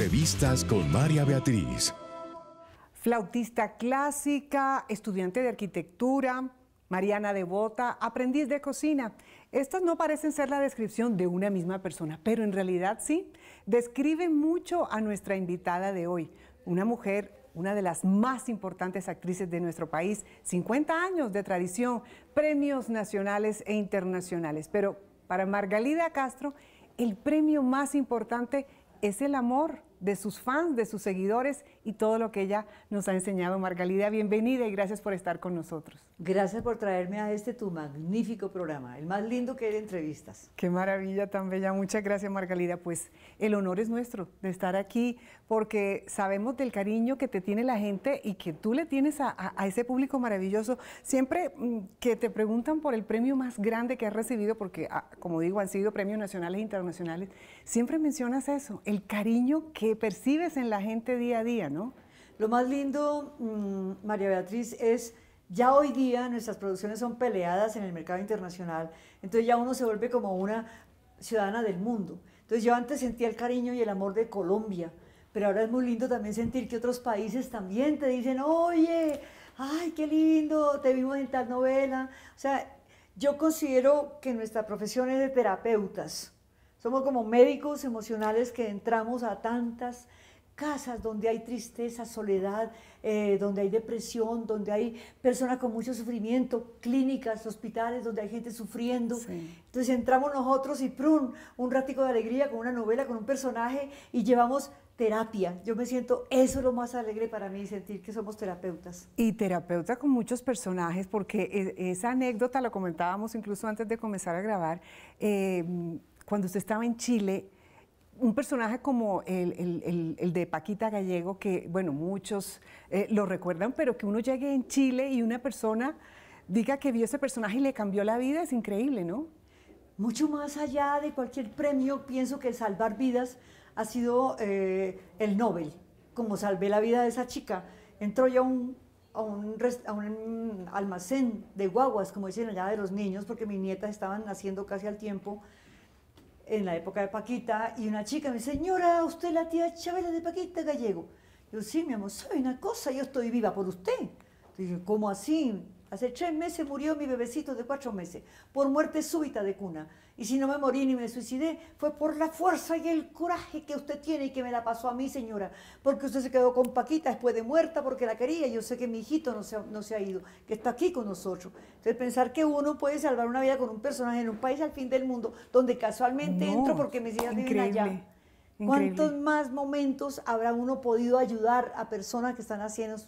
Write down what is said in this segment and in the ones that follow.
Entrevistas con María Beatriz. Flautista clásica, estudiante de arquitectura, Mariana Devota, aprendiz de cocina. Estas no parecen ser la descripción de una misma persona, pero en realidad sí, describe mucho a nuestra invitada de hoy, una mujer una de las más importantes actrices de nuestro país, 50 años de tradición, premios nacionales e internacionales. Pero para Margalida Castro, el premio más importante es el amor de sus fans, de sus seguidores y todo lo que ella nos ha enseñado. Margalida, bienvenida y gracias por estar con nosotros. Gracias por traerme a este tu magnífico programa, el más lindo que hay de entrevistas. Qué maravilla tan bella. Muchas gracias, Margalida. Pues el honor es nuestro de estar aquí porque sabemos del cariño que te tiene la gente y que tú le tienes a, a ese público maravilloso. Siempre mm, que te preguntan por el premio más grande que has recibido, porque ah, como digo, han sido premios nacionales e internacionales, siempre mencionas eso, el cariño que eh, percibes en la gente día a día, ¿no? Lo más lindo, mm, María Beatriz, es ya hoy día nuestras producciones son peleadas en el mercado internacional, entonces ya uno se vuelve como una ciudadana del mundo. Entonces yo antes sentía el cariño y el amor de Colombia, pero ahora es muy lindo también sentir que otros países también te dicen, oye, ay, qué lindo, te vimos en tal novela. O sea, yo considero que nuestra profesión es de terapeutas somos como médicos emocionales que entramos a tantas casas donde hay tristeza, soledad, eh, donde hay depresión, donde hay personas con mucho sufrimiento, clínicas, hospitales donde hay gente sufriendo. Entonces entramos nosotros y prun, un ratico de alegría con una novela, con un personaje y llevamos terapia. Yo me siento, eso es lo más alegre para mí, sentir que somos terapeutas. Y terapeuta con muchos personajes, porque e, esa anécdota, la comentábamos incluso antes de comenzar a grabar, eh, cuando usted estaba en Chile, un personaje como el, de Paquita Gallego, que, bueno, muchos eh, lo recuerdan, pero que uno llegue en Chile y una persona diga que vio ese personaje y le cambió la vida, es increíble, ¿no? Mucho más allá de cualquier premio, pienso que salvar vidas ha sido eh, el Nobel, como salvé la vida de esa chica. Entró yo a un, a un almacén de guaguas, como dicen allá de los niños, porque mis nietas estaban naciendo casi al tiempo, en la época de Paquita, y una chica me dice, señora, usted es la tía Chabela de Paquita Gallego. Yo, sí, mi amor, soy una cosa? Yo estoy viva por usted. Dije, ¿cómo así? Hace tres meses murió mi bebecito de cuatro meses, por muerte súbita de cuna. Y si no me morí ni me suicidé, fue por la fuerza y el coraje que usted tiene y que me la pasó a mí, señora. Porque usted se quedó con Paquita después de muerta porque la quería. Yo sé que mi hijito no se ha, no se ha ido, que está aquí con nosotros. Entonces, pensar que uno puede salvar una vida con un personaje en un país al fin del mundo, donde casualmente entro porque mis hijas viven allá. ¿Cuántos más momentos habrá uno podido ayudar a personas que están haciendo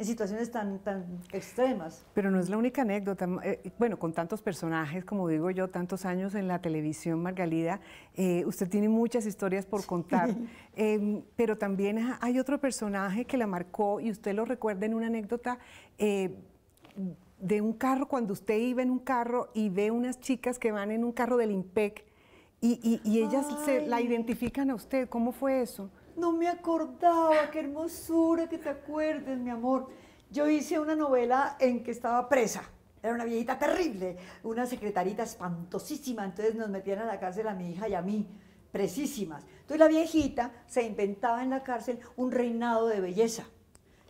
en situaciones tan, tan extremas. Pero no es la única anécdota. Eh, bueno, con tantos personajes, como digo yo, tantos años en la televisión, Margalida, eh, usted tiene muchas historias por contar. Em, pero también hay otro personaje que la marcó y usted lo recuerda en una anécdota eh, de un carro, cuando usted iba en un carro y ve unas chicas que van en un carro del IMPEC y, ellas la identifican a usted. ¿Cómo fue eso? no me acordaba, qué hermosura que te acuerdes, mi amor. Yo hice una novela en que estaba presa. Era una viejita terrible, una secretarita espantosísima. Entonces nos metían a la cárcel a mi hija y a mí, presísimas. Entonces la viejita se inventaba en la cárcel un reinado de belleza.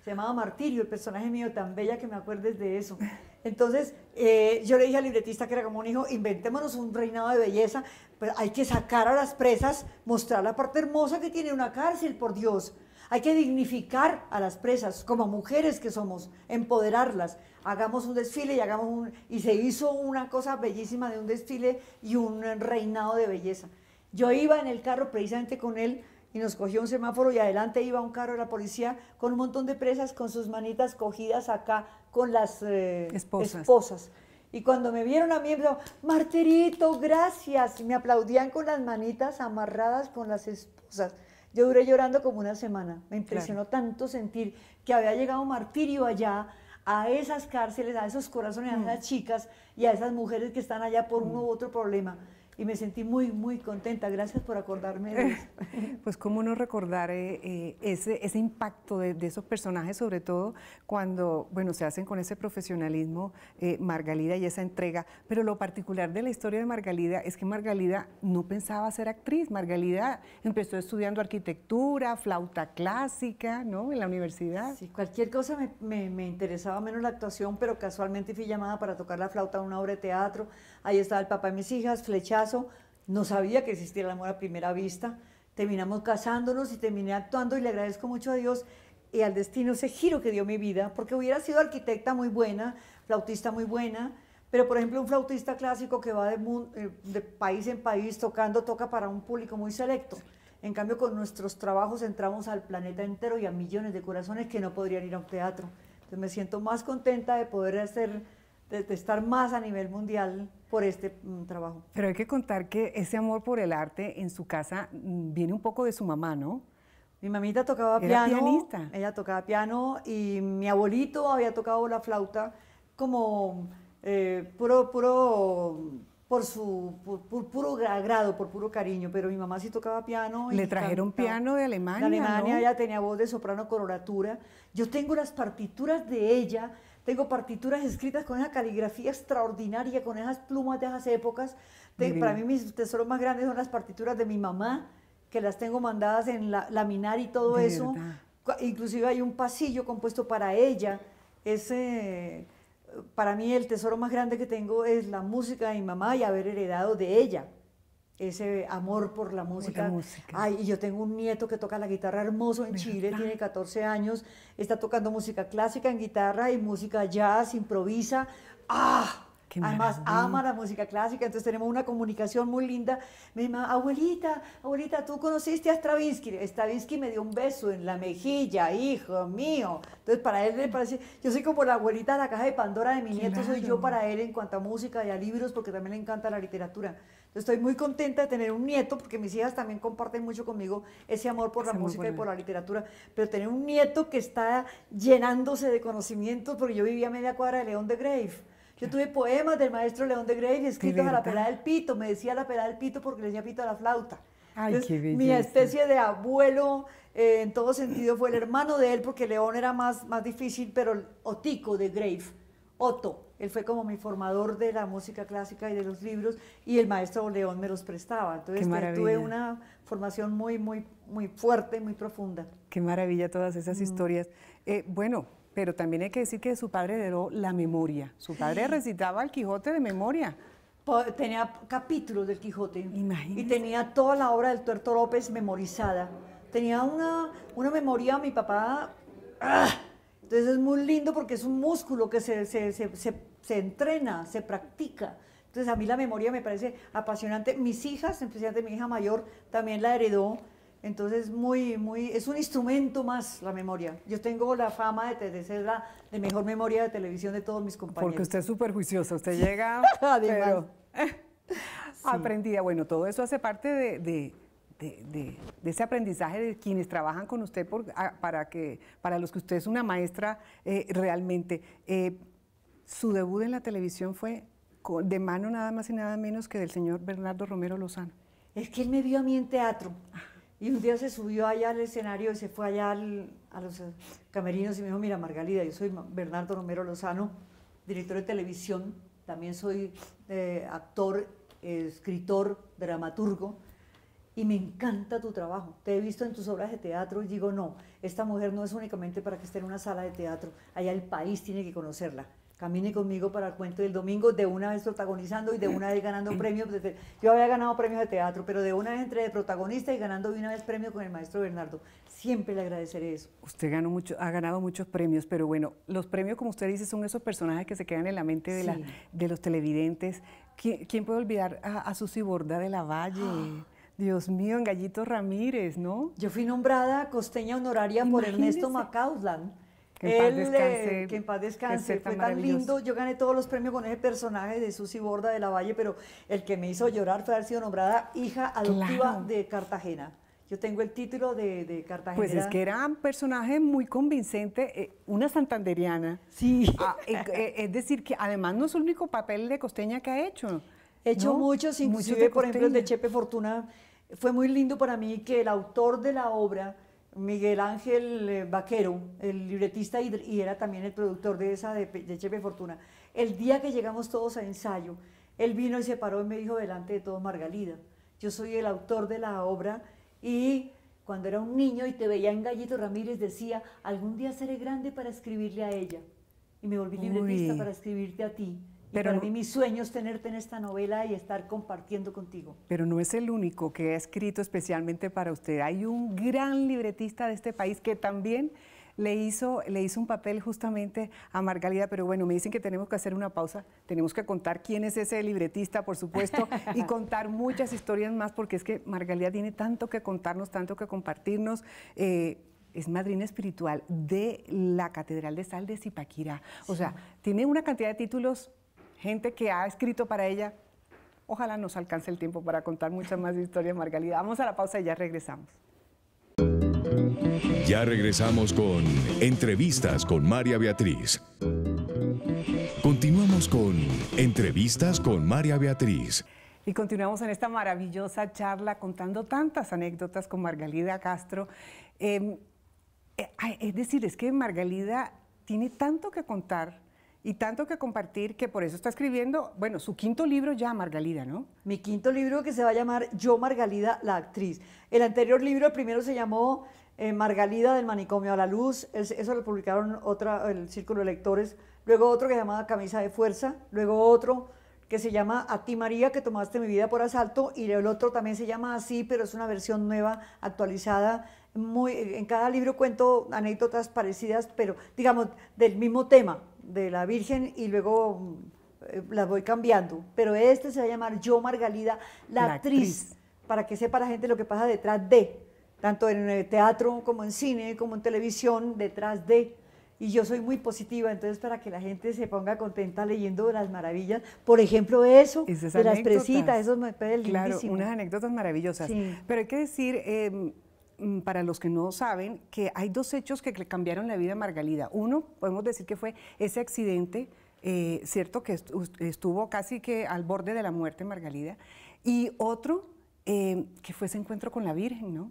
Se llamaba Martirio, el personaje mío, tan bella que me acuerdes de eso. Entonces, eh, yo le dije al libretista que era como un hijo, inventémonos un reinado de belleza, pero hay que sacar a las presas, mostrar la parte hermosa que tiene una cárcel, por Dios. Hay que dignificar a las presas como mujeres que somos, empoderarlas. Hagamos un desfile y hagamos un, y se hizo una cosa bellísima de un desfile y un reinado de belleza. Yo iba en el carro precisamente con él y nos cogió un semáforo y adelante iba un carro de la policía con un montón de presas con sus manitas cogidas acá con las eh, esposas. Y cuando me vieron a mí, me dijo, Marterito, gracias. Y me aplaudían con las manitas amarradas con las esposas. Yo duré llorando como una semana. Me impresionó tanto sentir que había llegado martirio allá, a esas cárceles, a esos corazones, a mm. esas chicas y a esas mujeres que están allá por mm. uno u otro problema y me sentí muy, muy contenta. Gracias por acordarme de eso. Pues cómo no recordar eh, eh, ese, ese, impacto de, esos personajes, sobre todo cuando, bueno, se hacen con ese profesionalismo eh, Margalida y esa entrega. Pero lo particular de la historia de Margalida es que Margalida no pensaba ser actriz. Margalida empezó estudiando arquitectura, flauta clásica, ¿no? En la universidad. Sí, cualquier cosa me, me, me interesaba menos la actuación, pero casualmente fui llamada para tocar la flauta en una obra de teatro. Ahí estaba el papá de mis hijas, flechazo. No sabía que existía el amor a primera vista. Terminamos casándonos y terminé actuando y le agradezco mucho a Dios y al destino ese giro que dio mi vida, porque hubiera sido arquitecta muy buena, flautista muy buena, pero por ejemplo un flautista clásico que va de, eh, de país en país tocando, toca para un público muy selecto. En cambio, con nuestros trabajos entramos al planeta entero y a millones de corazones que no podrían ir a un teatro. Entonces me siento más contenta de poder hacer de, estar más a nivel mundial por este mm, trabajo. Pero hay que contar que ese amor por el arte en su casa mm, viene un poco de su mamá, ¿no? Mi mamita tocaba Era piano. Pianista. Ella tocaba piano y mi abuelito había tocado la flauta como eh, puro, por su puro agrado, por puro cariño. Pero mi mamá sí tocaba piano. Y Le trajeron piano de Alemania. De Alemania, ¿no? ella tenía voz de soprano coloratura. Yo tengo las partituras de ella tengo partituras escritas con esa caligrafía extraordinaria, con esas plumas de esas épocas. para mí mis tesoros más grandes son las partituras de mi mamá, que las tengo mandadas en la, laminar y todo eso. Inclusive hay un pasillo compuesto para ella. Ese, para mí el tesoro más grande que tengo es la música de mi mamá y haber heredado de ella ese amor por la música. Ay, y yo tengo un nieto que toca la guitarra hermoso en Chile, ah. tiene 14 años, está tocando música clásica en guitarra y música jazz, improvisa. ¡Ah! Además, ama la música clásica, entonces tenemos una comunicación muy linda. Me dice, abuelita, abuelita, ¿tú conociste a Stravinsky? Stravinsky me dio un beso en la mejilla, hijo mío. Entonces, para él parece, yo soy como la abuelita de la caja de Pandora de mi nieto, soy yo para él en cuanto a música y a libros, porque también le encanta la literatura. Estoy muy contenta de tener un nieto, porque mis hijas también comparten mucho conmigo ese amor por la música y por la literatura, pero tener un nieto que está llenándose de conocimientos, porque yo vivía a media cuadra de León de Grave. Yo tuve poemas del maestro León de Grave escritos a la pelada del pito, me decía la pelada del pito porque le decía pito a la flauta. Ay, qué mi especie de abuelo eh, en todo sentido fue el hermano de él, porque León era más, más difícil, pero el Otico de Grave Otto. Él fue como mi formador de la música clásica y de los libros y el maestro León me los prestaba. Entonces tuve una formación muy, muy, muy fuerte, muy profunda. Qué maravilla todas esas mm. historias. Eh, bueno, pero también hay que decir que su padre heredó la memoria. Su padre recitaba el Quijote de memoria. Tenía capítulos del Quijote. Imagínate. Y tenía toda la obra del Tuerto López memorizada. Tenía una, una memoria, mi papá... ¡ah! Entonces es muy lindo porque es un músculo que se, entrena, se practica. Entonces a mí la memoria me parece apasionante. Mis hijas, especialmente mi hija mayor, también la heredó. Entonces muy, muy, es un instrumento más la memoria. Yo tengo la fama de, ser la de mejor memoria de televisión de todos mis compañeros. Porque usted es súper juiciosa, usted llega pero, aprendida. Bueno, todo eso hace parte de de, ese aprendizaje de quienes trabajan con usted ah, para, que, para los que usted es una maestra eh, realmente. Eh, su debut en la televisión fue de mano nada más y nada menos que del señor Bernardo Romero Lozano. Es que él me vio a mí en teatro y un día se subió allá al escenario y se fue allá a los camerinos y me dijo, mira Margalida, yo soy Bernardo Romero Lozano, director de televisión, también soy eh, actor, escritor, dramaturgo y me encanta tu trabajo. Te he visto en tus obras de teatro y digo, no, esta mujer no es únicamente para que esté en una sala de teatro, allá el país tiene que conocerla. Camine conmigo para el cuento del domingo, de una vez protagonizando y de una vez ganando premios. Yo había ganado premios de teatro, pero de una vez entre de protagonista y ganando de una vez premio con el maestro Bernardo. Siempre le agradeceré eso. Usted ganó mucho, ha ganado muchos premios, pero bueno, los premios, como usted dice, son esos personajes que se quedan en la mente de, la, de los televidentes. ¿Quién, puede olvidar a, a Susy Borda de la Valle? ¡Ah! Dios mío, en Gallito Ramírez, ¿no? Yo fui nombrada costeña honoraria por Ernesto Macausland. Que en, paz eh, descanse, que en paz descanse. Fue tan, lindo. Yo gané todos los premios con ese personaje de Susi Borda de la Valle, pero el que me hizo llorar fue haber sido nombrada hija adoptiva de Cartagena. Yo tengo el título de, Cartagena. Pues es que era un personaje muy convincente, eh, una santanderiana. Sí. Ah, eh, es decir, que además no es el único papel de costeña que ha hecho. He hecho muchos, inclusive, por ejemplo, el de Chepe Fortuna fue muy lindo para mí que el autor de la obra, Miguel Ángel eh, Vaquero, el libretista y era también el productor de esa de, Chepe Fortuna, el día que llegamos todos a ensayo, él vino y se paró y me dijo delante de todos, Margalida, yo soy el autor de la obra y cuando era un niño y te veía en Gallito Ramírez decía, algún día seré grande para escribirle a ella. Y me volví libretista para escribirte a ti. Pero mí mi sueño es tenerte en esta novela y estar compartiendo contigo. Pero no es el único que ha escrito especialmente para usted. Hay un gran libretista de este país que también le hizo, le hizo un papel justamente a Margalida, pero bueno, me dicen que tenemos que hacer una pausa, tenemos que contar quién es ese libretista, por supuesto, y contar muchas historias más, porque es que Margalida tiene tanto que contarnos, tanto que compartirnos. Eh, es madrina espiritual de la Catedral de Sal de Zipaquirá. O sea, tiene una cantidad de títulos gente que ha escrito para ella. Ojalá nos alcance el tiempo para contar muchas más historias, Margalida. Vamos a la pausa y ya regresamos. Ya regresamos con Entrevistas con María Beatriz. Continuamos con Entrevistas con María Beatriz. Y continuamos en esta maravillosa charla contando tantas anécdotas con Margalida Castro. Em, eh, es decir, es que Margalida tiene tanto que contar y tanto que compartir que por eso está escribiendo, bueno, su quinto libro ya, Margalida, ¿no? Mi quinto libro que se va a llamar Yo, Margalida, la actriz. El anterior libro, el primero se llamó eh, Margalida del manicomio a la luz, eso lo publicaron otra, el Círculo de Lectores, luego otro que se llamaba Camisa de Fuerza, luego otro que se llama A ti María, que tomaste mi vida por asalto, y el otro también se llama así, pero es una versión nueva, actualizada, eh, en cada libro cuento anécdotas parecidas, pero digamos del mismo tema de la Virgen y luego mm, eh, las voy cambiando. Pero este se va a llamar Yo Margalida, la, actriz, para que sepa la gente lo que pasa detrás de, tanto en el eh, teatro como en cine, como en televisión, detrás de y yo soy muy positiva, entonces para que la gente se ponga contenta leyendo las maravillas, por ejemplo eso, de las presitas, eso me parece lindísimo. unas anécdotas maravillosas. Pero hay que decir, em, Mm, para los que no saben, que hay dos hechos que cambiaron la vida de Margalida. Uno, podemos decir que fue ese accidente, eh, cierto, que estuvo casi que al borde de la muerte Margalida. Y otro, eh, que fue ese encuentro con la Virgen, ¿no?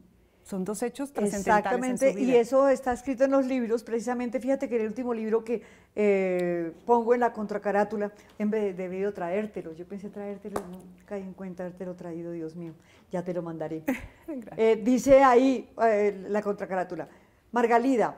son dos hechos trascendentales. Exactamente, y eso está escrito en los libros, precisamente, fíjate que en el último libro que eh, pongo en la contracarátula, en vez de debido traértelo, yo pensé traértelo, no caí en cuenta traído, Dios mío, ya te lo mandaré. Eh, dice ahí eh, la contracarátula, Margalida,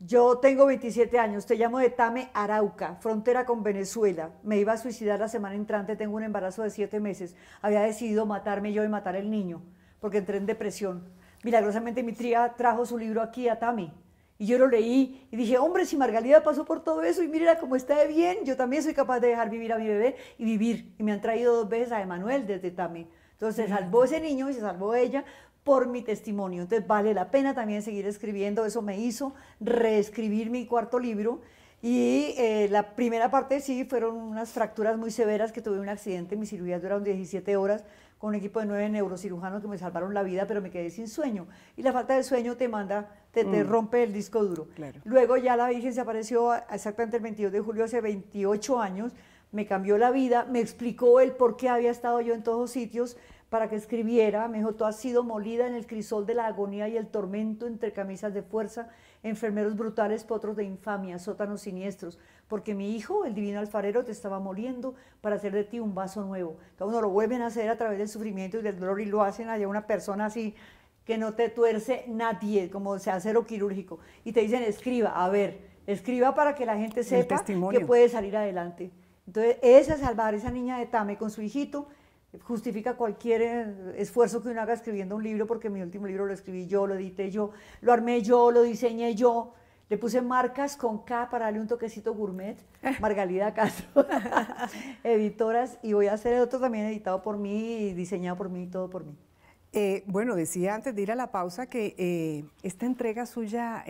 yo tengo 27 años, te llamo de Tame Arauca, frontera con Venezuela. Me iba a suicidar la semana entrante, tengo un embarazo de 7 meses. Había decidido matarme yo y matar al niño porque entré en depresión. Milagrosamente mi tía trajo su libro aquí a Tami. Y yo lo leí y dije, hombre, si Margalida pasó por todo eso y mira cómo está de bien, yo también soy capaz de dejar vivir a mi bebé y vivir. Y me han traído dos veces a Emanuel desde Tami. Entonces se salvó ese niño y se salvó ella por mi testimonio. Entonces vale la pena también seguir escribiendo. Eso me hizo reescribir mi cuarto libro. Y eh, la primera parte sí fueron unas fracturas muy severas que tuve un accidente. Mis cirugías duraron 17 horas con un equipo de nueve neurocirujanos que me salvaron la vida, pero me quedé sin sueño. Y la falta de sueño te manda, te, te mm. rompe el disco duro. Luego ya la Virgen se apareció exactamente el 22 de julio, hace 28 años, me cambió la vida, me explicó el por qué había estado yo en todos sitios para que escribiera, me dijo, tú has sido molida en el crisol de la agonía y el tormento entre camisas de fuerza enfermeros brutales, potros de infamia, sótanos siniestros, porque mi hijo, el divino alfarero, te estaba moliendo para hacer de ti un vaso nuevo. Cada uno lo vuelven a hacer a través del sufrimiento y del dolor y lo hacen allá una persona así que no te tuerce nadie, como se hace lo quirúrgico. Y te dicen, escriba, a ver, escriba para que la gente sepa que puede salir adelante. Entonces, esa salvar, esa niña de Tame con su hijito, justifica cualquier eh, esfuerzo que uno haga escribiendo un libro, porque mi último libro lo escribí yo, lo edité yo, lo armé yo, lo diseñé yo. Le puse marcas con K para darle un toquecito gourmet, Margalida Castro, editoras, y voy a hacer otro también editado por mí, diseñado por mí, todo por mí. Eh, bueno, decía antes de ir a la pausa que eh, esta entrega suya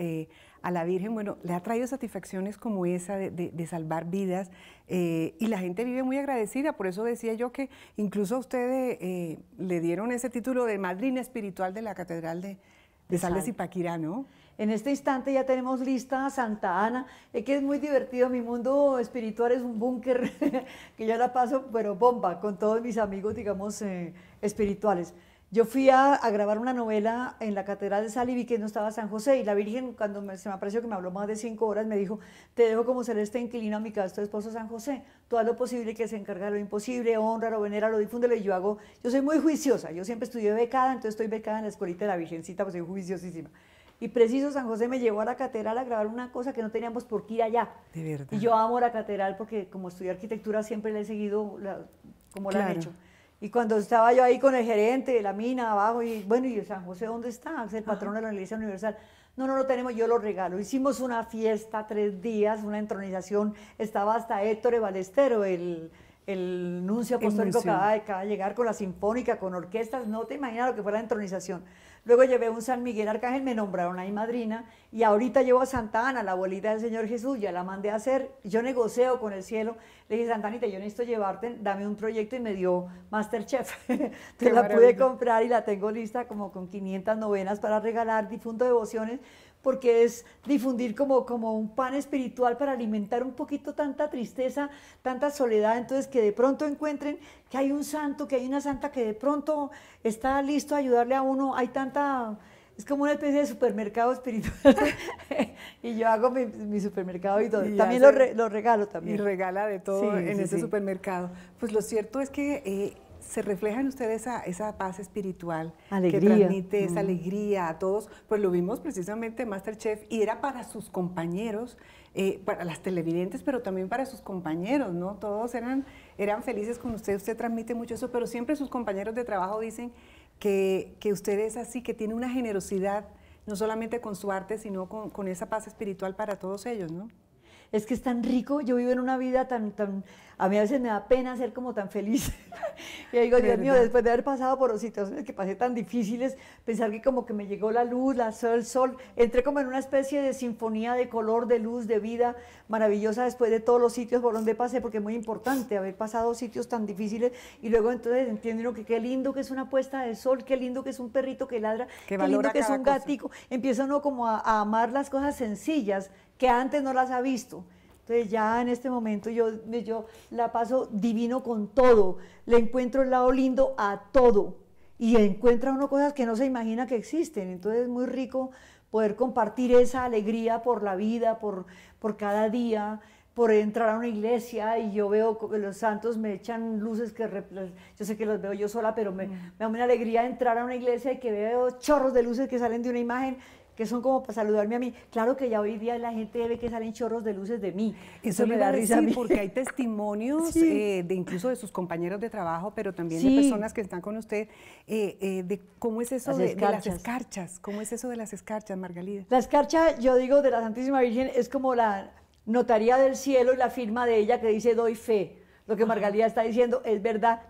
a la Virgen, bueno, le ha traído satisfacciones como esa de, salvar vidas eh, y la gente vive muy agradecida, por eso decía yo que incluso a ustedes eh, le dieron ese título de madrina espiritual de la Catedral de, de y Paquirá, ¿no? En este instante ya tenemos lista a Santa Ana, es eh, que es muy divertido, mi mundo espiritual es un búnker que ya la paso, pero bomba, con todos mis amigos, digamos, espirituales. Yo fui a, grabar una novela en la Catedral de Sal y vi que no estaba San José y la Virgen, cuando se me apareció que me habló más de cinco horas, me dijo, te dejo como ser este inquilino a mi casa, tu esposo San José, tú haz lo posible que se encarga de lo imposible, honra, lo venera, lo difúndelo y yo hago, yo soy muy juiciosa, yo siempre estudié becada, entonces estoy becada en la escuelita de la Virgencita, pues soy juiciosísima. Y preciso, San José me llevó a la catedral a grabar una cosa que no teníamos por qué ir allá. De verdad. Y yo amo la catedral porque como estudié arquitectura siempre le he seguido como la han hecho. Y cuando estaba yo ahí con el gerente de la mina abajo, y bueno, ¿y San José dónde está? el patrón de la Iglesia Universal. No, no lo tenemos, yo lo regalo. Hicimos una fiesta, tres días, una entronización. Estaba hasta Héctor Balestero, el, el nuncio apostólico cada acaba de llegar con la sinfónica, con orquestas, no te imaginas lo que fue la entronización. Luego llevé un San Miguel Arcángel, me nombraron ahí madrina, y ahorita llevo a Santa Ana, la abuelita del Señor Jesús, ya la mandé a hacer, yo negocio con el cielo, le dije, Santa yo necesito llevarte, dame un proyecto, y me dio Masterchef. Te la pude comprar y la tengo lista como con 500 novenas para regalar, difunto devociones, porque es difundir como, como un pan espiritual para alimentar un poquito tanta tristeza, tanta soledad, entonces que de pronto encuentren que hay un santo, que hay una santa que de pronto está listo a ayudarle a uno, hay tanta... Es como una especie de supermercado espiritual. y yo hago mi, supermercado y también lo, regalo también. Y regala de todo en ese supermercado. Pues lo cierto es que eh, se refleja en usted esa, paz espiritual que transmite esa mm. alegría a todos. Pues lo vimos precisamente Masterchef y era para sus compañeros, eh, para las televidentes, pero también para sus compañeros, ¿no? Todos eran, eran felices con usted, usted transmite mucho eso, pero siempre sus compañeros de trabajo dicen que, usted es así, que tiene una generosidad no solamente con su arte, sino con esa paz espiritual para todos ellos, ¿no? es que es tan rico, yo vivo en una vida tan, tan, a mí a veces me da pena ser como tan feliz. y digo, Dios mío, después de haber pasado por situaciones que pasé tan difíciles, pensar que como que me llegó la luz, la sol, el sol, entré como en una especie de sinfonía de color, de luz, de vida maravillosa después de todos los sitios por donde pasé, porque es muy importante haber pasado sitios tan difíciles y luego entonces entienden que qué lindo que es una puesta de sol, qué lindo que es un perrito que ladra, qué lindo que es un gatico. Empieza uno como a amar las cosas sencillas que antes no las ha visto. Entonces ya en este momento yo, yo la paso divino con todo, le encuentro el lado lindo a todo y encuentra uno cosas que no se imagina que existen. Entonces es muy rico poder compartir esa alegría por la vida, por, por cada día, por entrar a una iglesia y yo veo que los santos me echan luces que yo sé que los veo yo sola, pero me, mm. me, da una alegría entrar a una iglesia y que veo chorros de luces que salen de una imagen que son como para saludarme a mí. Claro que ya hoy día la gente ve que salen chorros de luces de mí. Eso me, da risa porque hay testimonios eh, de incluso de sus compañeros de trabajo, pero también de personas que están con usted, eh, eh, de cómo es eso de, las escarchas. ¿Cómo es eso de las escarchas, Margalida? La escarcha, yo digo, de la Santísima Virgen es como la notaría del cielo y la firma de ella que dice doy fe. Lo que Margalida está diciendo es verdad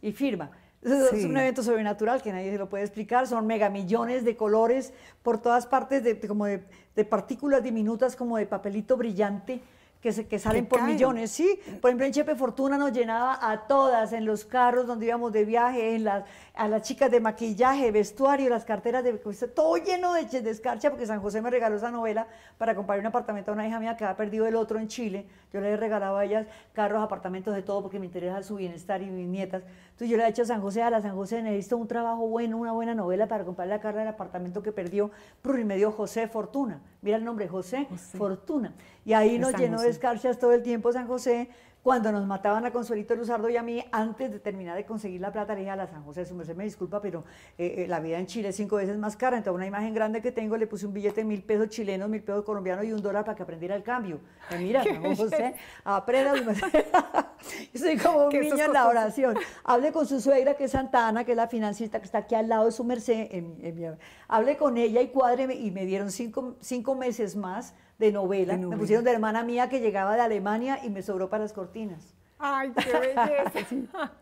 y firma. Es un evento sobrenatural que nadie se lo puede explicar. Son megamillones de colores por todas partes, como de, partículas diminutas, como de papelito brillante que, salen por millones, ¿sí? Por ejemplo, en Chepe Fortuna nos llenaba a todas, en los carros donde íbamos de viaje, en a las chicas de maquillaje, vestuario, las carteras de... Pues, todo lleno de, escarcha, porque San José me regaló esa novela para comprar un apartamento a una hija mía que había perdido el otro en Chile. Yo le he regalado a ellas carros, apartamentos, de todo, porque me interesa su bienestar y mis nietas. Entonces yo le he dicho a San José, a la San José, necesito un trabajo bueno, una buena novela para comprar la carga del apartamento que perdió. Y me dio José Fortuna. Mira el nombre, José. Fortuna. Y ahí nos llenó de escarchas todo el tiempo San José. Cuando nos mataban a Consuelito Luzardo y a mí, antes de terminar de conseguir la plata, le dije a la San José, su merced me disculpa, pero eh, eh, la vida en Chile es cinco veces más cara. Entonces, una imagen grande que tengo, le puse un billete de mil pesos chilenos, mil pesos colombianos y un dólar para que aprendiera el cambio. mira, San José, aprenda. Soy como un niño en la oración. Hable con su suegra, que es Santa Ana, que es la financista que está aquí al lado de su merced. En, Hable con ella y cuadre y me dieron cinco, cinco meses más de novela. Me pusieron de hermana mía que llegaba de Alemania y me sobró para las cortinas. ¡Ay, qué belleza!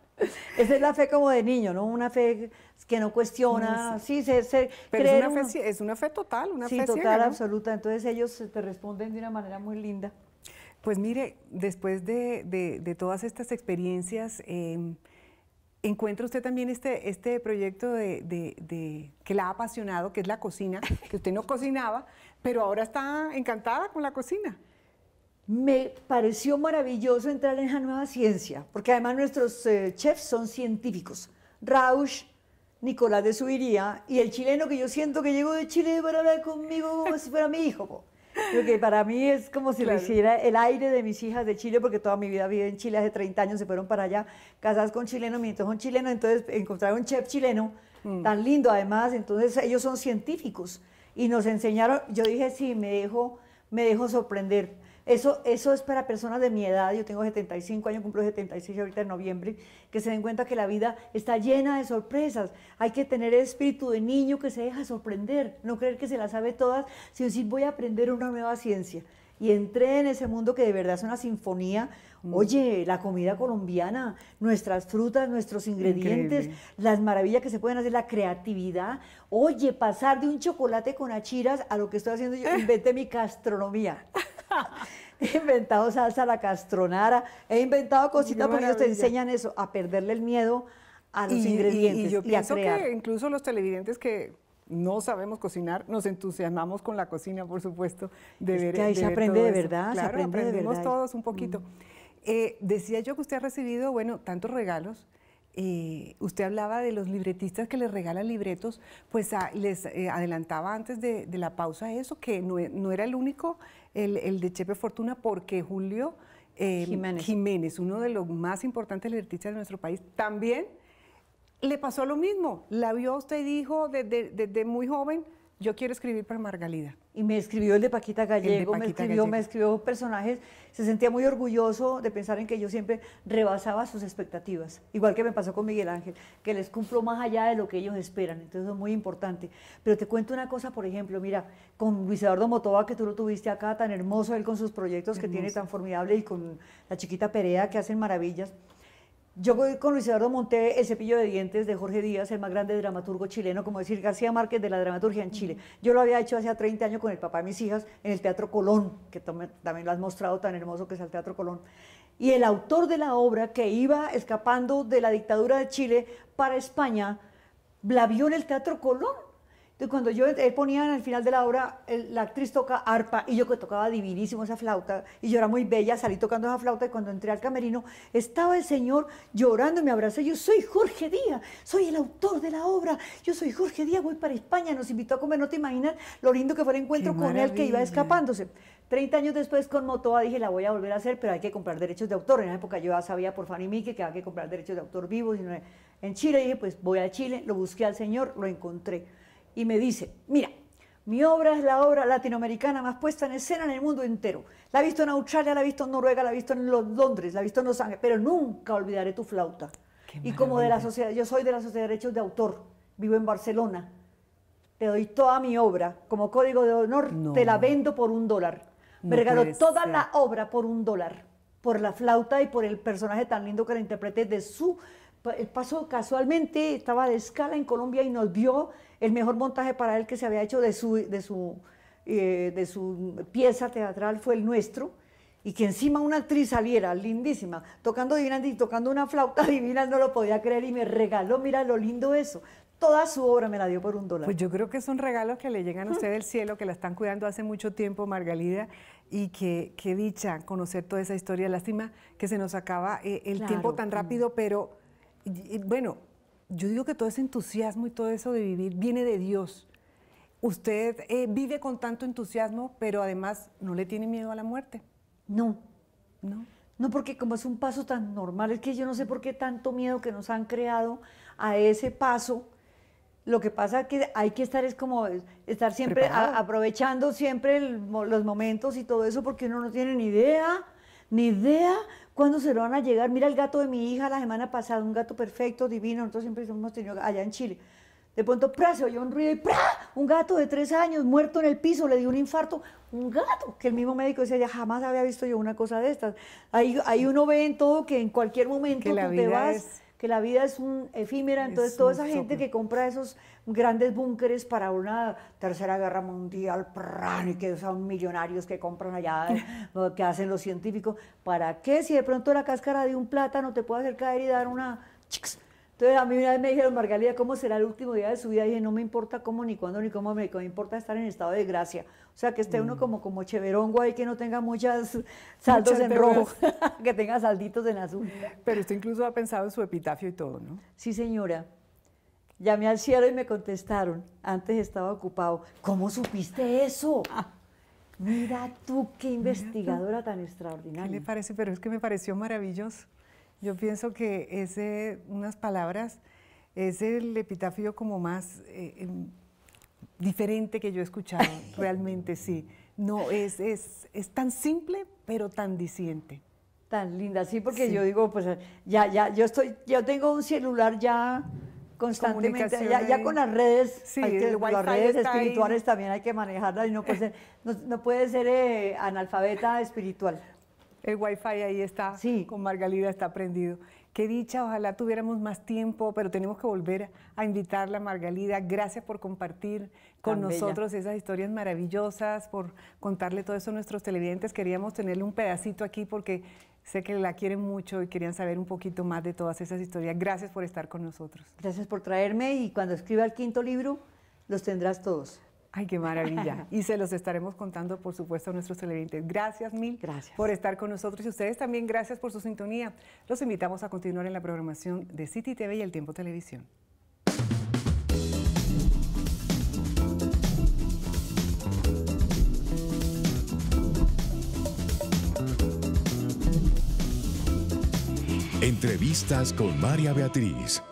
Esa es la fe como de niño, ¿no? Una fe que no cuestiona, sí, sí Pero es una, fe, una, fe, total, una sí, fe total, absoluta. Entonces ellos te responden de una manera muy linda. Pues mire, después de, todas estas experiencias, em, ¿encuentra usted también este, este proyecto de, que la ha apasionado, que es la cocina, que usted no cocinaba, pero ahora está encantada con la cocina. Me pareció maravilloso entrar en esa nueva ciencia, porque además nuestros eh, chefs son científicos. Rausch, Nicolás de Subiría, y el chileno que yo siento que llegó de Chile para hablar conmigo como si fuera mi hijo. para mí es como si lo hiciera el aire de mis hijas de Chile, porque toda mi vida viví en Chile, hace 30 años se fueron para allá, casadas con chilenos, mis es un chileno, entonces encontrar un chef chileno mm. tan lindo además, entonces ellos son científicos y nos enseñaron, yo dije, sí, me dejo, me dejo sorprender. Eso, eso es para personas de mi edad, yo tengo 75 años, cumplo 76 ahorita en noviembre, que se den cuenta que la vida está llena de sorpresas. Hay que tener el espíritu de niño que se deja sorprender, no creer que se las sabe todas, sino decir voy a aprender una nueva ciencia. Y entré en ese mundo que de verdad es una sinfonía Oye, la comida colombiana, nuestras frutas, nuestros ingredientes, las maravillas que se pueden hacer, la creatividad. Oye, pasar de un chocolate con achiras a lo que estoy haciendo yo, inventé mi gastronomía. He inventado salsa la castronara, he inventado cositas porque ellos te enseñan eso, a perderle el miedo a los ingredientes. Y, yo pienso que incluso los televidentes que no sabemos cocinar, nos entusiasmamos con la cocina, por supuesto, de es Que ahí se aprende de verdad, se aprende de verdad. todos un poquito. Mm. Eh, decía yo que usted ha recibido, bueno, tantos regalos. Eh, usted hablaba de los libretistas que les regalan libretos, pues ah, les eh, adelantaba antes de, la pausa eso, que no, e, era el único, el, de Chepe Fortuna, porque Julio Jiménez. uno de los más importantes libretistas de nuestro país, también le pasó lo mismo. La vio usted y dijo desde, desde muy joven, yo quiero escribir para Margalida. Y me escribió el de Paquita Gallego, me escribió, me escribió personajes, se sentía muy orgulloso de pensar en que yo siempre rebasaba sus expectativas, igual que me pasó con Miguel Ángel, que les cumplo más allá de lo que ellos esperan, entonces es muy importante. Pero te cuento una cosa, por ejemplo, mira, con Luis Eduardo Motoba, que tú lo tuviste acá, tan hermoso él con sus proyectos que tiene tan formidable, y con la chiquita Perea, que hacen maravillas. Yo voy con Luis Eduardo Monté, El cepillo de dientes de Jorge Díaz, el más grande dramaturgo chileno, como decir García Márquez de la dramaturgia en Chile. Yo lo había hecho hace 30 años con el papá de mis hijas en el Teatro Colón, que también lo has mostrado tan hermoso que es el Teatro Colón. Y el autor de la obra, que iba escapando de la dictadura de Chile para España, la vio en el Teatro Colón cuando yo él ponía al final de la obra, la actriz toca arpa y yo que tocaba divinísimo esa flauta y yo era muy bella, salí tocando esa flauta y cuando entré al camerino estaba el señor llorando, y me abrazó, yo soy Jorge Díaz, soy el autor de la obra, yo soy Jorge Díaz, voy para España, nos invitó a comer, no te imaginas lo lindo que fue el encuentro con él que iba escapándose. Treinta años después con Motoa dije, la voy a volver a hacer, pero hay que comprar derechos de autor. En esa época yo ya sabía por Fanny Mique que había que comprar derechos de autor vivos. En Chile dije, pues voy a Chile, lo busqué al señor, lo encontré y me dice, mira, mi obra es la obra latinoamericana más puesta en escena en el mundo entero. La he visto en Australia, la he visto en Noruega, la he visto en Londres, la he visto en Los Ángeles, pero nunca olvidaré tu flauta. y como de la sociedad, yo soy de la Sociedad de Derechos de Autor, vivo en Barcelona, te doy toda mi obra como código de honor, te la vendo por un dólar. Me regaló toda la obra por un dólar, por la flauta y por el personaje tan lindo que la interpreté de su eh, pasó casualmente, estaba de escala en Colombia y nos vio el mejor montaje para él que se había hecho de su, de su, eh, de su pieza teatral fue el nuestro. Y que encima una actriz saliera lindísima, tocando divina y tocando una flauta divina, no lo podía creer y me regaló, mira lo lindo eso toda su obra me la dio por un dólar. Pues yo creo que son regalos que le llegan a usted del cielo, que la están cuidando hace mucho tiempo, Margalida, y que, dicha conocer toda esa historia. Lástima que se nos acaba eh, el tiempo tan rápido, pero bueno, yo digo que todo ese entusiasmo y todo eso de vivir viene de Dios. Usted eh, vive con tanto entusiasmo, pero además no le tiene miedo a la muerte. No. No. No, porque como es un paso tan normal, es que yo no sé por qué tanto miedo que nos han creado a ese paso. Lo que pasa es que hay que estar, es como estar siempre aprovechando siempre los momentos y todo eso, porque uno no tiene ni idea ni idea cuándo se lo van a llegar. Mira el gato de mi hija la semana pasada, un gato perfecto, divino, nosotros siempre hemos tenido allá en Chile. De pronto, ¡pra! se oyó un ruido y ¡pra! Un gato de tres años muerto en el piso, le dio un infarto. Un gato, que el mismo médico decía, ya jamás había visto yo una cosa de estas. Ahí, ahí uno ve en todo que en cualquier momento tú te vas, que la vida es un efímera. Entonces, toda esa gente que compra esos grandes búnkeres para una tercera guerra mundial, y que son millonarios que compran allá, eh, que hacen los científicos. ¿Para qué? Si de pronto la cáscara de un plátano te puede hacer caer y dar una... Entonces a mí una vez me dijeron, Margalida, ¿cómo será el último día de su vida? Y dije, no me importa cómo, ni cuándo, ni cómo, me, importa estar en estado de gracia. O sea, que esté uno mm. como, como cheverongo ahí, que no tenga muchas saldos en rojo, que tenga salditos en azul. Pero usted incluso ha pensado en su epitafio y todo, ¿no? Sí, señora. Llamé al cielo y me contestaron, antes estaba ocupado. ¿Cómo supiste eso? Mira tú, qué investigadora tan extraordinaria. ¿Qué le parece? Pero es que me pareció maravilloso. Yo pienso que ese, unas palabras, es el epitafio como más eh, em, diferente que yo he escuchado, realmente sí. No, es, es, es tan simple, pero tan disiente tan linda, sí, porque yo digo, pues ya, ya, yo estoy, yo tengo un celular ya constantemente. Ya, con las redes, las redes espirituales también hay que manejarlas y no puede ser, no, puede ser eh, analfabeta espiritual. El wifi ahí está, con Margalida está prendido. Qué dicha, ojalá tuviéramos más tiempo, pero tenemos que volver a invitarla, Margalida. Gracias por compartir con nosotros esas historias maravillosas, por contarle todo eso a nuestros televidentes. Queríamos tenerle un pedacito aquí porque Sé que la quieren mucho y querían saber un poquito más de todas esas historias. Gracias por estar con nosotros. Gracias por traerme y cuando escriba el quinto libro los tendrás todos. Ay, qué maravilla. Y se los estaremos contando, por supuesto, a nuestros televidentes. Gracias mil gracias. por estar con nosotros y ustedes también gracias por su sintonía. Los invitamos a continuar en la programación de City TV y El Tiempo Televisión. Entrevistas con María Beatriz.